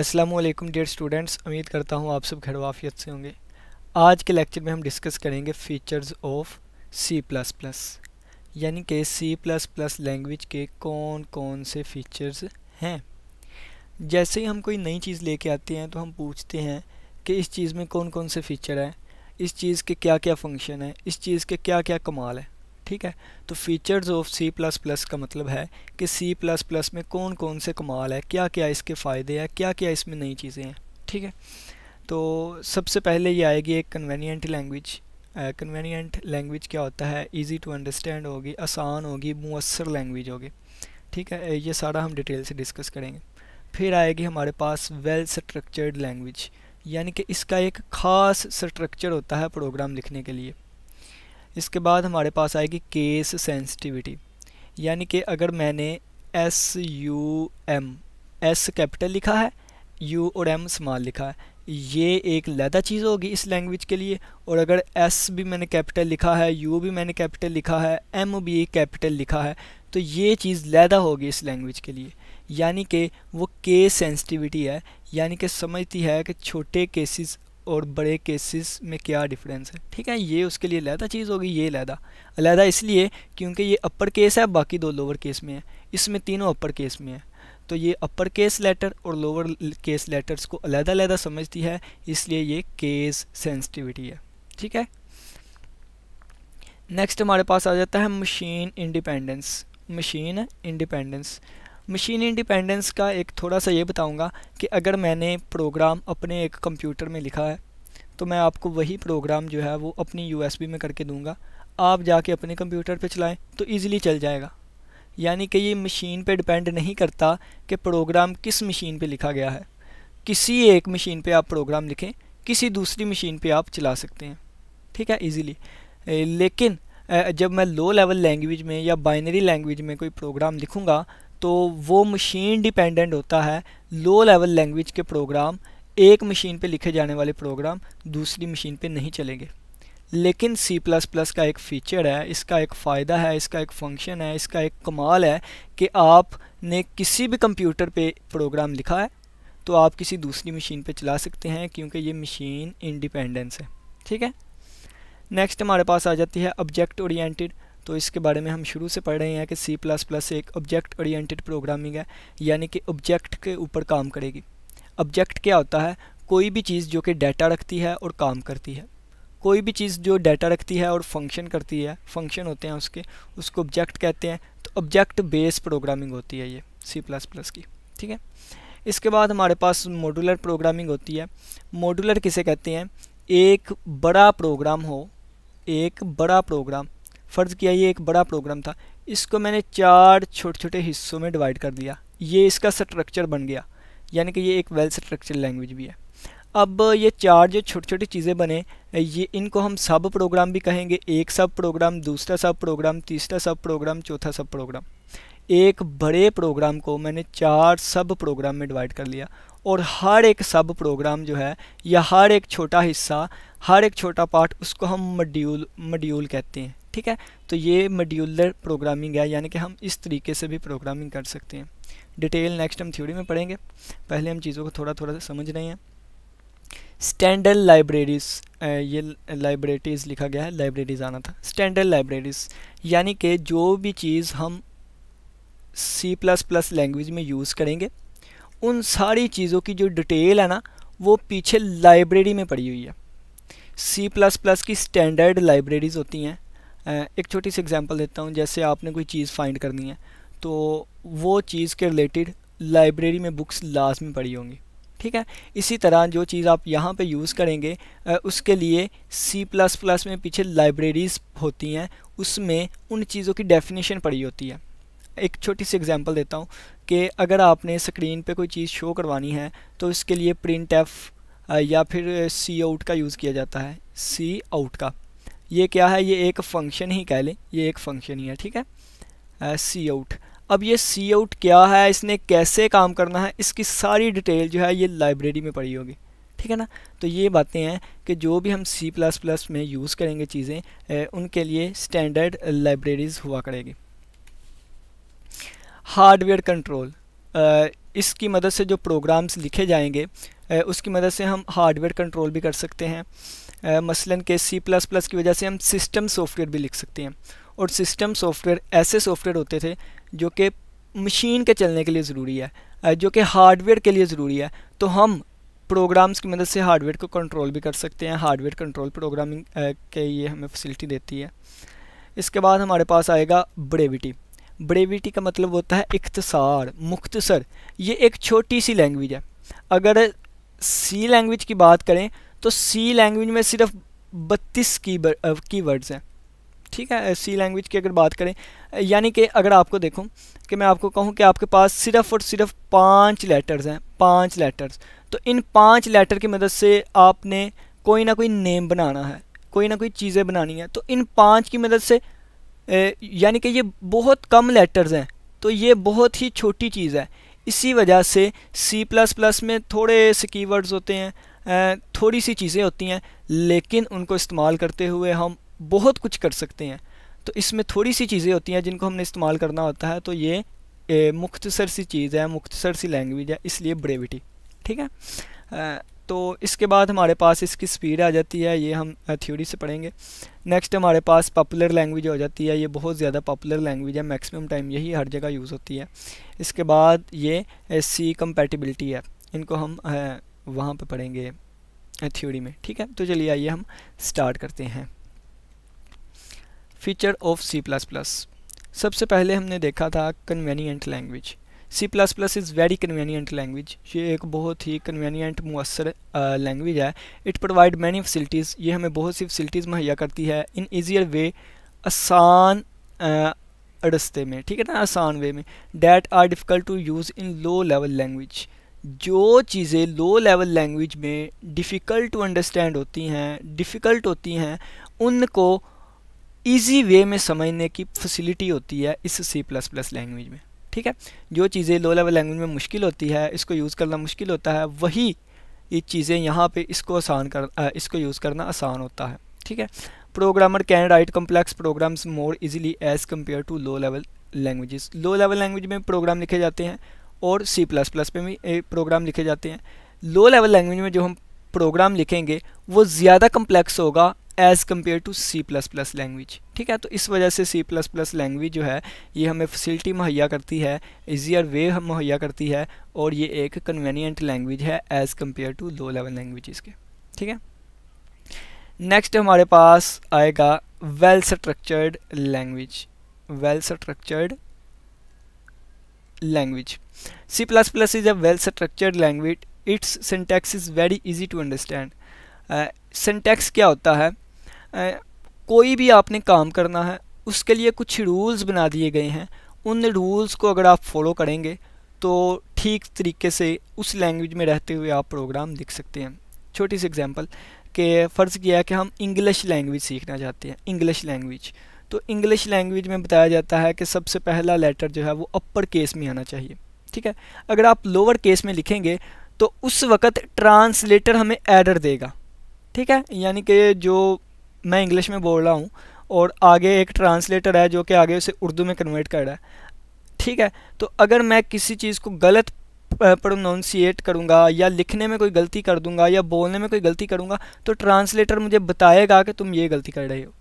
Aslam dear students उम्मीद करता हूँ आप सब घर वाफियत से होंगे आज के लेक्चर में हम डिस्कस करेंगे features of C plus plus यानी कि सी प्लस प्लस लैंग्वेज के कौन कौन से फीचर्स हैं जैसे ही हम कोई नई चीज़ लेके आते हैं तो हम पूछते हैं कि इस चीज़ में कौन कौन से फीचर हैं इस चीज़ के क्या क्या फंक्शन है इस चीज़ के क्या क्या कमाल है ठीक है तो features of C plus plus का मतलब है कि सी प्लस प्लस में कौन कौन से कमाल है क्या क्या इसके फ़ायदे हैं क्या क्या इसमें नई चीज़ें हैं ठीक है तो सबसे पहले ये आएगी एक कन्वीनियंट लैंग्वेज कन्वीनियंट लैंग्वेज क्या होता है इजी टू अंडरस्टैंड होगी आसान होगी मवसर लैंग्वेज होगी ठीक है ये सारा हम डिटेल से डिस्कस करेंगे फिर आएगी हमारे पास वेल स्ट्रक्चर्ड लैंग्वेज यानी कि इसका एक ख़ास स्ट्रक्चर होता है प्रोग्राम लिखने के लिए इसके बाद हमारे पास आएगी केस सेंसिटिविटी यानी कि अगर मैंने S U M S capital लिखा है यू और एम स्मॉल लिखा है ये एक लहदा चीज़ होगी इस लैंग्वेज के लिए और अगर एस भी मैंने कैपिटल लिखा है यू भी मैंने कैपिटल लिखा है एम भी कैपिटल लिखा है तो ये चीज़ लहदा होगी इस लैंग्वेज के लिए यानी कि वो केस सेंसिटिविटी है यानी कि समझती है कि छोटे केसेस और बड़े केसेस में क्या डिफरेंस है ठीक है ये उसके लिए लहदा चीज़ होगी ये लहदा लहदा इसलिए क्योंकि ये अपर केस है बाकी दो लोअर केस में है इसमें तीनों अपर केस में है तो ये अपर केस लेटर और लोअर केस लेटर्स को अलहदा लहदा समझती है इसलिए ये केस सेंसिटिविटी है ठीक है नेक्स्ट हमारे पास आ जाता है machine independence machine independence machine independence का एक थोड़ा सा ये बताऊंगा कि अगर मैंने प्रोग्राम अपने एक कंप्यूटर में लिखा है तो मैं आपको वही प्रोग्राम जो है वो अपनी यू में करके दूँगा आप जाके अपने कंप्यूटर पर चलाएँ तो ईज़िली चल जाएगा यानी कि ये मशीन पे डिपेंड नहीं करता कि प्रोग्राम किस मशीन पे लिखा गया है किसी एक मशीन पे आप प्रोग्राम लिखें किसी दूसरी मशीन पे आप चला सकते हैं ठीक है इजीली लेकिन जब मैं लो लेवल लैंग्वेज में या बाइनरी लैंग्वेज में कोई प्रोग्राम लिखूँगा तो वो मशीन डिपेंडेंट होता है लो लेवल लैंग्वेज के प्रोग्राम एक मशीन पे लिखे जाने वाले प्रोग्राम दूसरी मशीन पे नहीं चलेंगे लेकिन C++ का एक फीचर है इसका एक फ़ायदा है इसका एक फंक्शन है इसका एक कमाल है कि आपने किसी भी कंप्यूटर पे प्रोग्राम लिखा है तो आप किसी दूसरी मशीन पे चला सकते हैं क्योंकि ये मशीन इंडिपेंडेंस है ठीक है नेक्स्ट हमारे पास आ जाती है ऑब्जेक्ट ओरिएंटेड तो इसके बारे में हम शुरू से पढ़ रहे हैं कि सी प्लस प्लस एक ऑब्जेक्ट ओरिएंटेड प्रोग्रामिंग है यानी कि ऑब्जेक्ट के ऊपर काम करेगी ऑब्जेक्ट क्या होता है कोई भी चीज़ जो कि डाटा रखती है और काम करती है कोई भी चीज़ जो डाटा रखती है और फंक्शन करती है फंक्शन होते हैं उसके उसको ऑब्जेक्ट कहते हैं तो ऑब्जेक्ट बेस प्रोग्रामिंग होती है ये सी प्लस प्लस की ठीक है इसके बाद हमारे पास मॉडुलर प्रोग्रामिंग होती है मॉडुलर किसे कहते हैं एक बड़ा प्रोग्राम हो एक बड़ा प्रोग्राम फ़र्ज़ किया ये एक बड़ा प्रोग्राम था इसको मैंने चार छोटे छोटे हिस्सों में डिवाइड कर दिया ये इसका स्ट्रक्चर बन गया यानी कि ये एक वेल स्ट्रक्चर लैंग्वेज भी है अब ये चार जो छोटी छोटी चीज़ें बने ये इनको हम सब प्रोग्राम भी कहेंगे एक सब प्रोग्राम दूसरा सब प्रोग्राम तीसरा सब प्रोग्राम चौथा सब प्रोग्राम एक बड़े प्रोग्राम को मैंने चार सब प्रोग्राम में डिवाइड कर लिया और हर एक सब प्रोग्राम जो है या हर एक छोटा हिस्सा हर एक छोटा पार्ट उसको हम मड्यूल मड्यूल कहते हैं ठीक है तो ये मड्यूलर प्रोग्रामिंग है यानी कि हम इस तरीके से भी प्रोग्रामिंग कर सकते हैं डिटेल नेक्स्ट हम थ्योरी में पढ़ेंगे पहले हम चीज़ों को थोड़ा थोड़ा समझ रहे हैं स्टैंडर्ड लाइब्रेरीज़ ये लाइब्रेटीज़ लिखा गया है लाइब्रेरीज़ आना था स्टैंडर्ड लाइब्रेरीज़ यानी कि जो भी चीज़ हम सी प्लस प्लस लैंग्वेज में यूज़ करेंगे उन सारी चीज़ों की जो डिटेल है ना वो पीछे लाइब्रेरी में पड़ी हुई है सी प्लस प्लस की स्टैंडर्ड लाइब्रेरीज़ होती हैं एक छोटी सी एग्जांपल देता हूँ जैसे आपने कोई चीज़ फाइंड करनी है तो वो चीज़ के रिलेटेड लाइब्रेरी में बुक्स लास्ट में पड़ी होंगी ठीक है इसी तरह जो चीज़ आप यहाँ पे यूज़ करेंगे उसके लिए सी प्लस प्लस में पीछे लाइब्रेरीज़ होती हैं उसमें उन चीज़ों की डेफिनेशन पड़ी होती है एक छोटी सी एग्जांपल देता हूँ कि अगर आपने स्क्रीन पे कोई चीज़ शो करवानी है तो इसके लिए प्रिंट एफ या फिर सी आउट का यूज़ किया जाता है सी आउट का ये क्या है ये एक फंक्शन ही कह लें ये एक फंक्शन ही है ठीक है सी uh, आउट अब ये सी आउट क्या है इसने कैसे काम करना है इसकी सारी डिटेल जो है ये लाइब्रेरी में पड़ी होगी ठीक है ना तो ये बातें हैं कि जो भी हम सी प्लस प्लस में यूज़ करेंगे चीज़ें uh, उनके लिए स्टैंडर्ड लाइब्रेरीज़ हुआ करेगी हार्डवेयर कंट्रोल इसकी मदद से जो प्रोग्राम्स लिखे जाएंगे उसकी मदद से हम हार्डवेयर कंट्रोल भी कर सकते हैं मसलन के सी प्लस प्लस की वजह से हम सिस्टम सॉफ्टवेयर भी लिख सकते हैं और सिस्टम सॉफ्टवेयर ऐसे सॉफ्टवेयर होते थे जो कि मशीन के चलने के लिए ज़रूरी है जो कि हार्डवेयर के लिए ज़रूरी है तो हम प्रोग्राम्स की मदद से हार्डवेयर को कंट्रोल भी कर सकते हैं हार्डवेयर कंट्रोल प्रोग्रामिंग के ये हमें फैसिलिटी देती है इसके बाद हमारे पास आएगा ब्रेविटी ब्रेविटी का मतलब होता है इख्तसार मुख्तसर ये एक छोटी सी लैंग्वेज है अगर सी लैंग्वेज की बात करें तो सी लैंग्वेज में सिर्फ बत्तीस की वर्ड्स हैं ठीक है सी लैंग्वेज की अगर बात करें यानी कि अगर आपको देखूं कि मैं आपको कहूं कि आपके पास सिर्फ और सिर्फ पांच लेटर्स हैं पांच लेटर्स तो इन पांच लेटर की मदद से आपने कोई ना कोई नेम बनाना है कोई ना कोई चीज़ें बनानी है तो इन पांच की मदद से यानी कि ये बहुत कम लेटर्स हैं तो ये बहुत ही छोटी चीज़ है इसी वजह से सी प्लस प्लस में थोड़े से कीवर्ड्स होते हैं थोड़ी सी चीज़ें होती हैं लेकिन उनको इस्तेमाल करते हुए हम बहुत कुछ कर सकते हैं तो इसमें थोड़ी सी चीज़ें होती हैं जिनको हमने इस्तेमाल करना होता है तो ये मुख्तसर सी चीज़ है मुख्तसर सी लैंग्वेज है इसलिए ब्रेविटी ठीक है तो इसके बाद हमारे पास इसकी स्पीड आ जाती है ये हम थ्योरी से पढ़ेंगे नेक्स्ट हमारे पास पॉपुलर लैंग्वेज हो जाती है ये बहुत ज़्यादा पॉपुलर लैंग्वेज है मैक्सिमम टाइम यही हर जगह यूज़ होती है इसके बाद ये सी कंपेटिबिलिटी है इनको हम वहाँ पर पढ़ेंगे थ्योरी में ठीक है तो चलिए आइए हम स्टार्ट करते हैं feature of C plus plus सबसे पहले हमने देखा था convenient language C plus plus is very convenient language ये एक बहुत ही कन्वीनियंट मवसर लैंग्वेज है इट प्रोवाइड मैनी फैसिलिटीज़ ये हमें बहुत सी फैसिलिटीज़ मुहैया करती है इन ईजियर वे आसान रस्ते में ठीक है ना आसान वे में that are difficult to use in low level language जो चीज़ें लो लेवल लैंग्वेज में डिफ़िकल्ट टू अंडरस्टैंड होती हैं डिफ़िकल्ट होती हैं उनको ईजी वे में समझने की फैसिलिटी होती है इस सी प्लस प्लस लैंग्वेज में ठीक है जो चीज़ें लो लेवल लैंग्वेज में मुश्किल होती है इसको यूज़ करना मुश्किल होता है वही ये चीज़ें यहाँ पे इसको आसान कर इसको यूज़ करना आसान होता है ठीक है programmer can write complex programs more easily as compare to low level languages low level language में प्रोग्राम लिखे जाते हैं और सी प्लस प्लस पे भी प्रोग्राम लिखे जाते हैं लो लेवल लैंग्वेज में जो हम प्रोग्राम लिखेंगे वो ज़्यादा कम्प्लेक्स होगा as compare to C plus plus language ठीक है तो इस वजह से सी प्लस प्लस लैंग्वेज जो है ये हमें फैसिलिटी मुहैया करती है ईजियर वे हम मुहैया करती है और ये एक कन्वीनियंट लैंग्वेज है as compare to low level language के ठीक है नेक्स्ट हमारे पास आएगा well structured language well structured language C plus plus is a well structured language its syntax is very easy to understand syntax क्या होता है कोई भी आपने काम करना है उसके लिए कुछ रूल्स बना दिए गए हैं उन रूल्स को अगर आप फॉलो करेंगे तो ठीक तरीके से उस लैंग्वेज में रहते हुए आप प्रोग्राम लिख सकते हैं छोटी सी एग्जांपल के फ़र्ज़ किया है कि हम इंग्लिश लैंग्वेज सीखना चाहते हैं इंग्लिश लैंग्वेज तो इंग्लिश लैंग्वेज में बताया जाता है कि सबसे पहला लेटर जो है वो अपर केस में आना चाहिए ठीक है अगर आप लोअर केस में लिखेंगे तो उस वक़्त ट्रांसलेटर हमें एडर देगा ठीक है यानी कि जो मैं इंग्लिश में बोल रहा हूँ और आगे एक ट्रांसलेटर है जो कि आगे उसे उर्दू में कन्वर्ट कर रहा है ठीक है तो अगर मैं किसी चीज़ को गलत प्रोनाउंसिएट करूँगा या लिखने में कोई गलती कर दूँगा या बोलने में कोई गलती करूँगा तो ट्रांसलेटर मुझे बताएगा कि तुम ये गलती कर रहे हो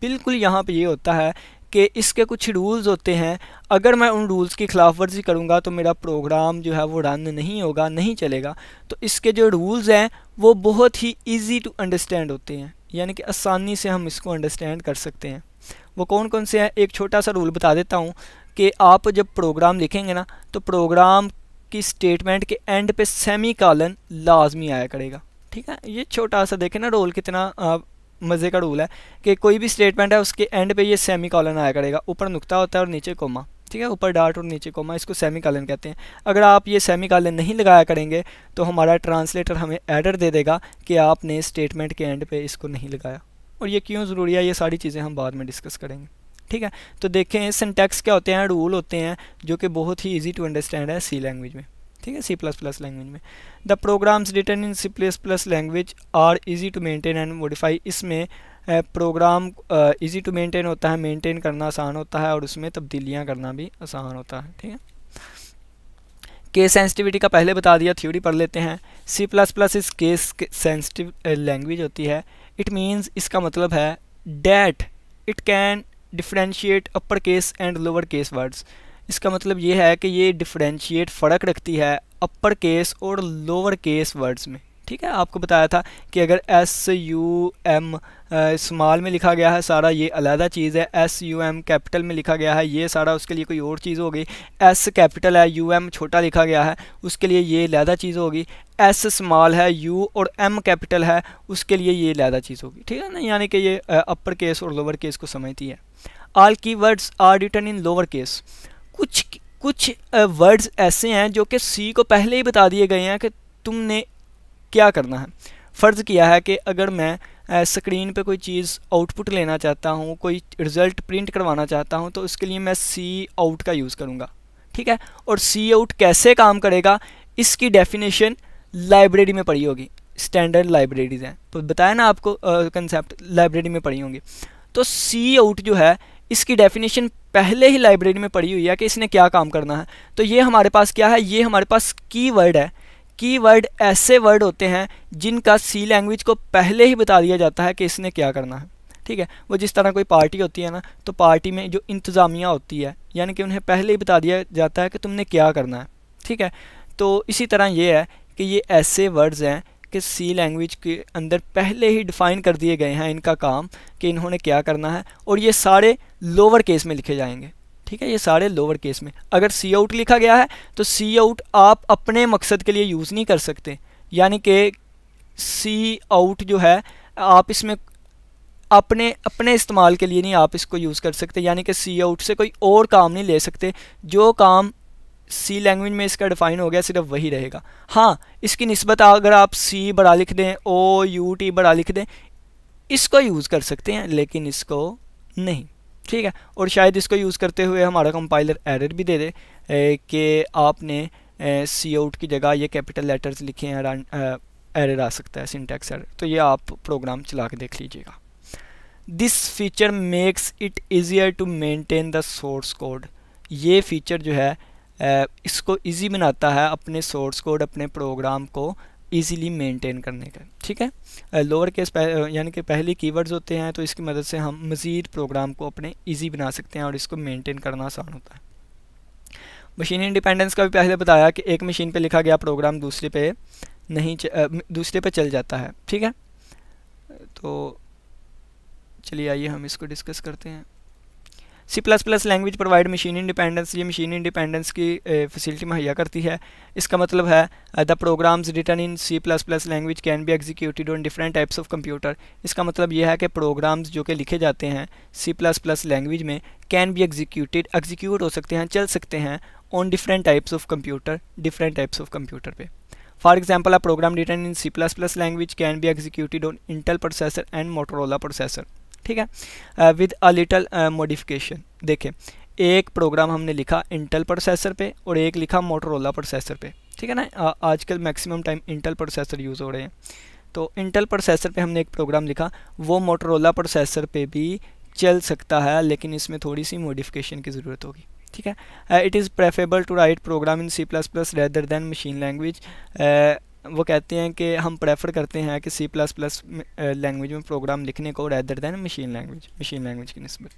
बिल्कुल यहाँ पे ये होता है कि इसके कुछ रूल्स होते हैं अगर मैं उन रूल्स की ख़िलाफ़ वर्जी करूँगा तो मेरा प्रोग्राम जो है वो रन नहीं होगा नहीं चलेगा तो इसके जो रूल्स हैं वो बहुत ही ईजी टू अंडरस्टैंड होते हैं यानी कि आसानी से हम इसको अंडरस्टैंड कर सकते हैं वो कौन कौन से हैं एक छोटा सा रूल बता देता हूँ कि आप जब प्रोग्राम लिखेंगे ना तो प्रोग्राम की स्टेटमेंट के एंड पे सेमी कॉलन लाजमी आया करेगा ठीक है ये छोटा सा देखें ना रोल कितना मज़े का रूल है कि कोई भी स्टेटमेंट है उसके एंड पे ये सेमी कॉलन आया करेगा ऊपर नुकता होता है और नीचे कोमा ठीक है ऊपर डार्ट और नीचे कोमा इसको सेमी कॉलन कहते हैं अगर आप ये सेमी कॉलन नहीं लगाया करेंगे तो हमारा ट्रांसलेटर हमें एडर दे देगा कि आपने स्टेटमेंट के एंड पे इसको नहीं लगाया और ये क्यों ज़रूरी है ये सारी चीज़ें हम बाद में डिस्कस करेंगे ठीक है तो देखें सिंटैक्स क्या होते हैं रूल होते हैं जो कि बहुत ही ईजी टू अंडरस्टैंड है सी लैंग्वेज में ठीक है सी प्लस प्लस लैंग्वेज में the programs written in C plus plus language are easy to maintain and modify इसमें प्रोग्राम इजी टू मेंटेन होता है मेंटेन करना आसान होता है और उसमें तब्दीलियाँ करना भी आसान होता है ठीक है केस सेंसिटिविटी का पहले बता दिया थ्योरी पढ़ लेते हैं C plus plus is case sensitive language होती है इट मीन्स इसका मतलब है that it can differentiate upper case and lower case words इसका मतलब ये है कि ये डिफ्रेंशिएट फ़र्क रखती है अपर केस और लोअर केस वर्ड्स में ठीक है आपको बताया था कि अगर एस यू एम स्मॉल में लिखा गया है सारा ये अलहदा चीज़ है एस यू एम कैपिटल में लिखा गया है ये सारा उसके लिए कोई और चीज़ होगी एस कैपिटल है यू एम छोटा लिखा गया है उसके लिए ये लहदा चीज़ होगी एस स्मॉल है यू और एम कैपिटल है उसके लिए ये लहदा चीज़ होगी ठीक है ना यानी कि ये अपर केस और लोअर केस को समझती है आल की words are written in lower case कुछ कुछ वर्ड्स ऐसे हैं जो कि सी को पहले ही बता दिए गए हैं कि तुमने क्या करना है फ़र्ज़ किया है कि अगर मैं स्क्रीन पे कोई चीज़ आउटपुट लेना चाहता हूँ कोई रिज़ल्ट प्रिंट करवाना चाहता हूँ तो उसके लिए मैं सी आउट का यूज़ करूँगा ठीक है और सी आउट कैसे काम करेगा इसकी डेफिनेशन लाइब्रेरी में पड़ी होगी स्टैंडर्ड लाइब्रेरीज़ हैं तो बताया ना आपको कंसेप्ट लाइब्रेरी में पढ़ी होंगी तो सी आउट जो है इसकी डेफिनेशन पहले ही लाइब्रेरी में पड़ी हुई है कि इसने क्या काम करना है तो ये हमारे पास क्या है ये हमारे पास की वर्ड है की वर्ड ऐसे वर्ड होते हैं जिनका सी लैंग्वेज को पहले ही बता दिया जाता है कि इसने क्या करना है ठीक है वो जिस तरह कोई पार्टी होती है ना तो पार्टी में जो इंतज़ामिया होती है यानी कि उन्हें पहले ही बता दिया जाता है कि तुमने क्या करना है ठीक है तो इसी तरह ये है कि ये ऐसे वर्ड्स हैं कि सी लैंग्वेज के अंदर पहले ही डिफ़ाइन कर दिए गए हैं इनका काम कि इन्होंने क्या करना है और ये सारे लोअर केस में लिखे जाएंगे ठीक है ये सारे लोअर केस में अगर सी आउट लिखा गया है तो सी आउट आप अपने मकसद के लिए यूज़ नहीं कर सकते यानी कि सी आउट जो है आप इसमें अपने अपने इस्तेमाल के लिए नहीं आप इसको यूज़ कर सकते यानी कि सी आउट से कोई और काम नहीं ले सकते जो काम सी लैंग्वेज में इसका डिफाइन हो गया सिर्फ वही रहेगा हाँ इसकी नस्बत अगर आप सी बड़ा लिख दें ओ यू टी बड़ा लिख दें इसको यूज़ कर सकते हैं लेकिन इसको नहीं ठीक है और शायद इसको यूज़ करते हुए हमारा कंपाइलर एरर भी दे दे कि आपने सी आउट की जगह ये कैपिटल लेटर्स लिखे हैं एरर आ सकता है सिंटैक्स एरर तो ये आप प्रोग्राम चला के देख लीजिएगा this feature makes it easier to maintain the source code ये फीचर जो है इसको ईजी बनाता है अपने सोर्स कोड अपने प्रोग्राम को ईजिली मेंटेन करने का ठीक है लोअर केस यानी कि पहले कीवर्ड्स होते हैं तो इसकी मदद से हम मज़ीद प्रोग्राम को अपने ईजी बना सकते हैं और इसको मेनटेन करना आसान होता है मशीन इंडिपेंडेंस का भी पहले बताया कि एक मशीन पे लिखा गया प्रोग्राम दूसरे पे नहीं दूसरे पे चल जाता है ठीक है तो चलिए आइए हम इसको डिस्कस करते हैं C plus plus language provide machine independence ये मशीन इंडिपेंडेंस की फैसिलिटी मुहैया करती है इसका मतलब है the programs written in C plus plus language can be executed on different types of computer इसका मतलब यह है कि प्रोग्राम्स जो कि लिखे जाते हैं सी प्लस प्लस लैंग्वेज में कैन बी एग्जीक्यूटेड एग्जीक्यूट हो सकते हैं चल सकते हैं on different types of computer different types of computer पर for example For program a in C plus plus language can be executed on Intel processor and Motorola processor ठीक है with a little modification देखें एक programme हमने लिखा Intel processor पे और एक लिखा मोटरोला प्रोसेसर पे ठीक है ना आ, uh, आजकल maximum time Intel processor use हो रहे हैं तो इंटेल प्रोसेसर पे हमने एक प्रोग्राम लिखा वो मोटरोला प्रोसेसर पे भी चल सकता है लेकिन इसमें थोड़ी सी मॉडिफिकेशन की ज़रूरत होगी ठीक है it is preferable to write program in C plus plus rather than machine language वो कहते हैं कि हम प्रेफर करते हैं कि सी प्लस प्लस लैंग्वेज में प्रोग्राम लिखने को rather than machine language machine language की नस्बत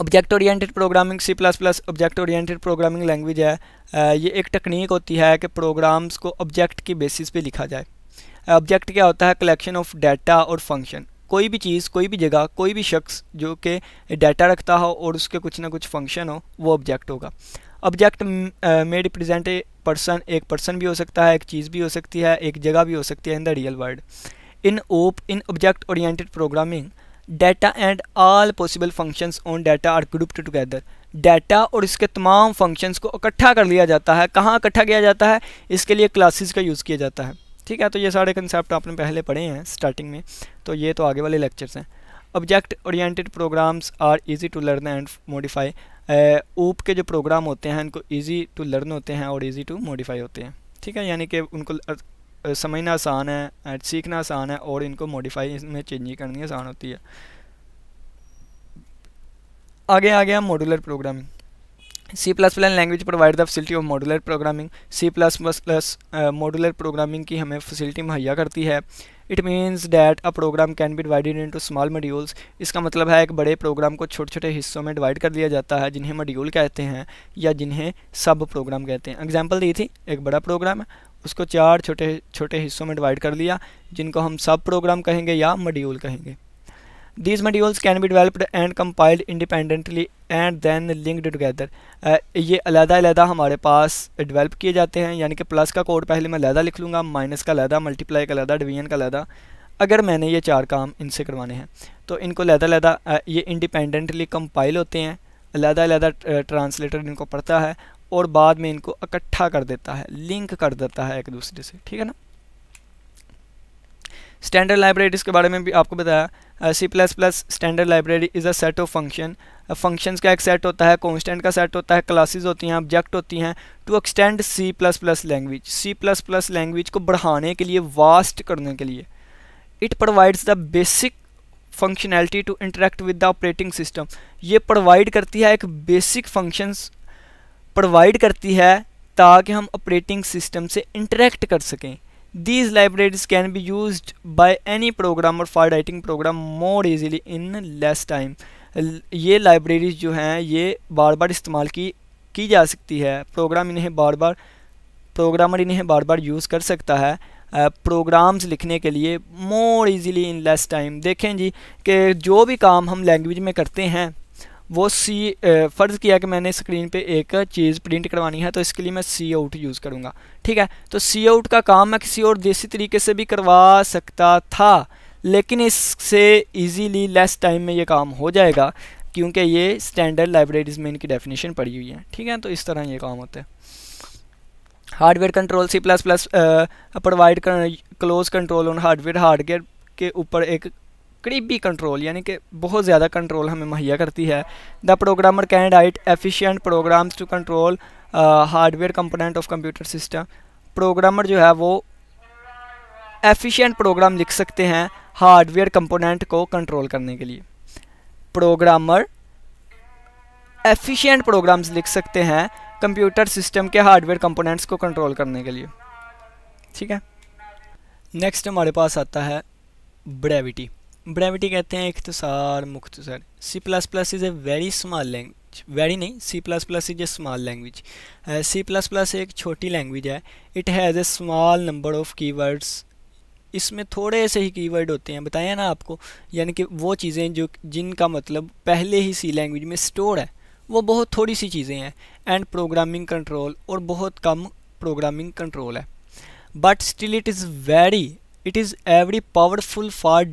object oriented programming C plus plus object oriented programming language है ये एक टेक्निक होती है कि प्रोग्राम्स को ऑब्जेक्ट की बेसिस पे लिखा जाए ऑब्जेक्ट क्या होता है कलेक्शन ऑफ डाटा और फंक्शन कोई भी चीज़ कोई भी जगह कोई भी शख्स जो कि डाटा रखता हो और उसके कुछ ना कुछ फंक्शन हो वो ऑब्जेक्ट होगा object made represent a person एक पर्सन भी हो सकता है एक चीज़ भी हो सकती है एक जगह भी हो सकती है in the real world in OOP in object oriented programming data and all possible functions on data are grouped together data और इसके तमाम फंक्शंस को इकट्ठा कर लिया जाता है कहाँ इकट्ठा किया जाता है इसके लिए क्लासेस का यूज़ किया जाता है ठीक है तो ये सारे कंसेप्ट आपने पहले पढ़े हैं स्टार्टिंग में तो ये तो आगे वाले लेक्चर्स हैं object oriented programs are easy to learn and modify OOP के जो प्रोग्राम होते हैं इनको ईजी टू लर्न होते हैं और ईजी टू मॉडिफाई होते हैं ठीक है यानी कि उनको समझना आसान है सीखना आसान है और इनको मॉडिफाई इसमें चेंजिंग करनी आसान होती है आगे आ गया modular programming C plus plus language provide the facility of modular programming C plus plus plus modular programming की हमें फैसिलिटी मुहैया करती है it means that a program can be divided into small modules इसका मतलब है एक बड़े प्रोग्राम को छोटे छोटे हिस्सों में डिवाइड कर दिया जाता है जिन्हें मॉड्यूल कहते हैं या जिन्हें सब प्रोग्राम कहते हैं एग्जाम्पल दी थी एक बड़ा प्रोग्राम है उसको चार छोटे छोटे हिस्सों में डिवाइड कर लिया जिनको हम सब प्रोग्राम कहेंगे या मॉड्यूल कहेंगे These modules can be developed and compiled independently and then linked together. Uh, ये अलहदा अलहदा हमारे पास develop किए जाते हैं यानी कि प्लस का कोड पहले मैं अलहदा लिख लूँगा माइनस का अलहदा मल्टीप्लाई का अलहदा डिवीजन का अलहदा अगर मैंने ये चार काम इनसे करवाने हैं तो इनको लहदा अलहदा uh, ये इंडिपेंडेंटली कंपाइल होते हैं अलहदा अलहदा ट्रांसलेटर uh, इनको पढ़ता है और बाद में इनको इकट्ठा कर देता है लिंक कर देता है एक दूसरे से ठीक है ना स्टैंडर्ड लाइब्रेरीज़ के बारे में भी आपको बताया C plus plus standard library is a set of function functions का एक सेट होता है कॉन्स्टेंट का सेट होता है क्लासेस होती हैं ऑब्जेक्ट होती हैं to extend C plus plus language C plus plus language को बढ़ाने के लिए वास्ट करने के लिए it provides the basic functionality to interact with the operating system ये प्रोवाइड करती है एक बेसिक फंक्शंस प्रोवाइड करती है ताकि हम ऑपरेटिंग सिस्टम से इंटरेक्ट कर सकें These libraries can be used by any programmer for writing program more easily in less time. ये लाइब्रेरीज जो हैं ये बार बार इस्तेमाल की की जा सकती है प्रोग्राम इन्हें बार बार प्रोग्रामर इन्हें बार बार यूज़ कर सकता है प्रोग्राम्स लिखने के लिए more easily in less time देखें जी कि जो भी काम हम लैंग्वेज में करते हैं वो सी फ़र्ज़ किया कि मैंने स्क्रीन पे एक चीज़ प्रिंट करवानी है तो इसके लिए मैं सी आउट यूज़ करूँगा ठीक है तो सी आउट का काम मैं किसी और देसी तरीके से भी करवा सकता था लेकिन इससे ईजीली लेस टाइम में ये काम हो जाएगा क्योंकि ये स्टैंडर्ड लाइब्रेरीज में इनकी डेफिनेशन पड़ी हुई है ठीक है तो इस तरह ये काम होता है hardware control C plus plus provide close control on hardware hardware के ऊपर एक करीबी कंट्रोल यानी कि बहुत ज़्यादा कंट्रोल हमें मुहैया करती है the programmer can write efficient programs to control hardware component of computer system programmer जो है वो एफिशिएंट प्रोग्राम लिख सकते हैं हार्डवेयर कंपोनेंट को कंट्रोल करने के लिए प्रोग्रामर एफिशिएंट प्रोग्राम्स लिख सकते हैं कंप्यूटर सिस्टम के हार्डवेयर कंपोनेंट्स को कंट्रोल करने के लिए ठीक है नेक्स्ट हमारे पास आता है ब्रेविटी ब्रेविटी कहते हैं इख्तसार मुख्तसर C plus plus is a very small language very नहीं C plus plus is a small language C plus plus एक छोटी लैंग्वेज है it has a small number of keywords इसमें थोड़े से ही कीवर्ड होते हैं बताया ना आपको यानी कि वो चीज़ें जो जिनका मतलब पहले ही सी लैंग्वेज में स्टोर है वो बहुत थोड़ी सी चीज़ें हैं एंड प्रोग्रामिंग कंट्रोल और बहुत कम प्रोग्रामिंग कंट्रोल है but still it is very it is every powerful for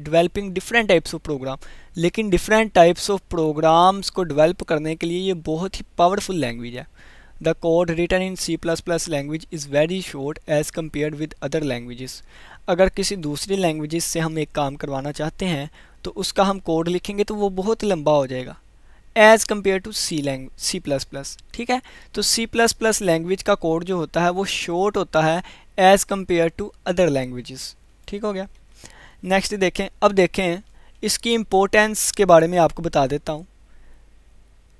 developing different types of program लेकिन डिफरेंट टाइप्स ऑफ प्रोग्राम्स को डेवलप करने के लिए ये बहुत ही पावरफुल लैंग्वेज है the code written in C plus plus language is very short as compare with other language अगर किसी दूसरी लैंग्वेज से हम एक काम करवाना चाहते हैं तो उसका हम कोड लिखेंगे तो वो बहुत लंबा हो जाएगा as compare to C lang C plus plus ठीक है तो सी प्लस प्लस लैंग्वेज का कोड जो होता है वो शॉर्ट होता है as compare to other languages ठीक हो गया नेक्स्ट देखें अब देखें इसकी इम्पोर्टेंस के बारे में आपको बता देता हूँ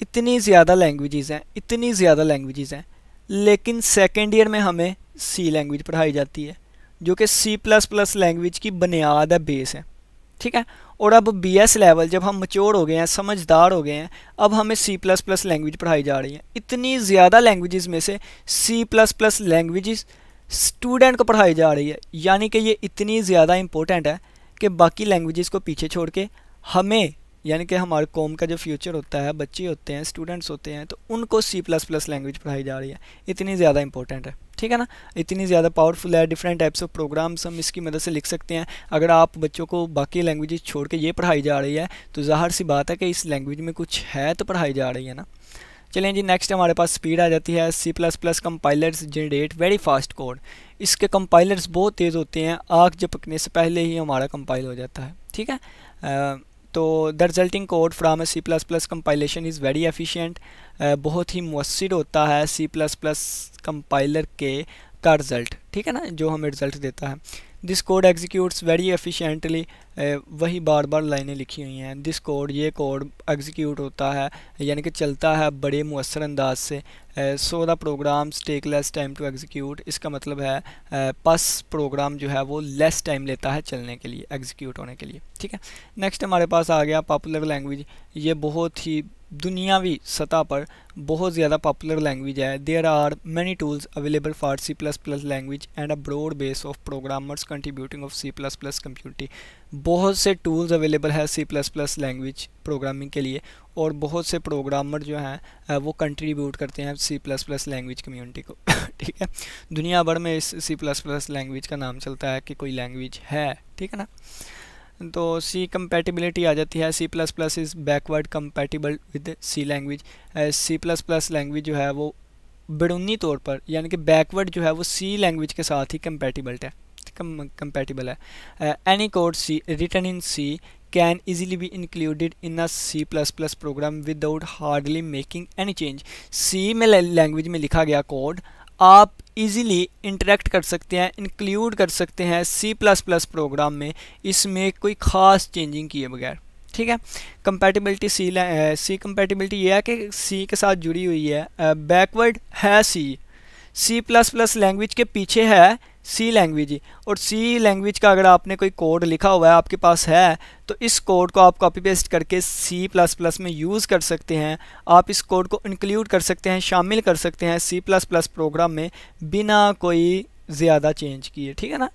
इतनी ज़्यादा लैंग्वेजेस हैं इतनी ज़्यादा लैंग्वेजेस हैं लेकिन सेकेंड ईयर में हमें सी लैंग्वेज पढ़ाई जाती है जो कि सी प्लस प्लस लैंग्वेज की बुनियाद है बेस है ठीक है और अब बी एस लेवल जब हम मच्योर हो गए हैं समझदार हो गए हैं अब हमें सी प्लस प्लस लैंग्वेज पढ़ाई जा रही है इतनी ज़्यादा लैंग्वेजेस में से C plus plus languages student को पढ़ाई जा रही है यानी कि ये इतनी ज़्यादा इम्पोर्टेंट है कि बाकी लैंग्वेजेस को पीछे छोड़ के हमें यानी कि हमारे कौम का जो फ्यूचर होता है बच्चे होते हैं स्टूडेंट्स होते हैं तो उनको सी प्लस प्लस लैंग्वेज पढ़ाई जा रही है इतनी ज़्यादा इंपॉर्टेंट है ठीक है ना इतनी ज़्यादा पावरफुल है डिफरेंट टाइप्स ऑफ प्रोग्राम्स हम इसकी मदद से लिख सकते हैं अगर आप बच्चों को बाकी लैंग्वेज छोड़ के ये पढ़ाई जा रही है तो जाहिर सी बात है कि इस लैंग्वेज में कुछ है तो पढ़ाई जा रही है ना चलिए जी नेक्स्ट हमारे पास स्पीड आ जाती है C plus plus compilers generate very fast code इसके कंपाइलर्स बहुत तेज़ होते हैं आग जपकने से पहले ही हमारा कंपाइल हो जाता है ठीक है आ, तो the resulting code from C plus plus compilation is very efficient बहुत ही मवसर होता है सी प्लस प्लस कंपाइलर के का रिज़ल्ट ठीक है ना जो हमें रिज़ल्ट देता है this code executes very efficiently वही बार बार लाइनें लिखी हुई हैं दिस कोड ये कोड एग्जीक्यूट होता है यानी कि चलता है बड़े मؤसर अंदाज से so the program take less time to execute इसका मतलब है पस eh, प्रोग्राम जो है वो लेस टाइम लेता है चलने के लिए एग्जीक्यूट होने के लिए ठीक है नेक्स्ट हमारे पास आ गया पॉपुलर लैंग्वेज ये बहुत ही दुनियावी सतह पर बहुत ज़्यादा पॉपुलर लैंग्वेज है there are many tools available for C plus plus language and a broad base of programmers contributing of C plus plus community बहुत से टूल्स अवेलेबल है C plus plus language programming के लिए और बहुत से programmer जो हैं वो कंट्रीब्यूट करते हैं C plus plus language community को ठीक है दुनिया भर में इस सी प्लस प्लस लैंग्वेज का नाम चलता है कि कोई लैंग्वेज है ठीक है ना तो सी कंपैटिबिलिटी आ जाती है C plus plus is backward compatible with C language C plus plus language जो है वो बड़ूनी तौर पर यानी कि बैकवर्ड जो है वो सी लैंग्वेज के साथ ही कंपैटिबल है कंपैटिबल है any code C written in C can be included in a C plus plus program without hardly making any change C में लैंग्वेज में लिखा गया कोड आप ईज़िली इंटरेक्ट कर सकते हैं इंक्लूड कर सकते हैं सी प्लस प्लस प्रोग्राम में इसमें कोई ख़ास चेंजिंग किए बगैर ठीक है कंपेटिबिलिटी सी सी कंपेटिबिलिटी ये है कि सी के साथ जुड़ी हुई है बैकवर्ड है C C plus plus language के पीछे है सी लैंग्वेज ही और सी लैंग्वेज का अगर आपने कोई कोड लिखा हुआ है आपके पास है तो इस कोड को आप कॉपी पेस्ट करके सी प्लस प्लस में यूज़ कर सकते हैं आप इस कोड को इंक्लूड कर सकते हैं शामिल कर सकते हैं सी प्लस प्लस प्रोग्राम में बिना कोई ज़्यादा चेंज किए ठीक है ना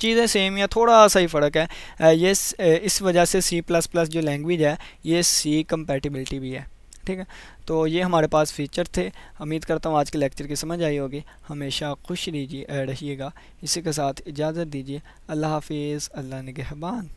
चीज़ें सेम या थोड़ा सा ही फ़र्क है ये इस वजह से सी प्लस प्लस जो लैंग्वेज है ये सी कंपेटिबिलिटी भी है ठीक है तो ये हमारे पास फीचर थे उम्मीद करता हूँ आज के लेक्चर की समझ आई होगी हमेशा खुश रहिए रहिएगा इसी के साथ इजाज़त दीजिए अल्लाह हाफिज़ अल्लाह नगहबान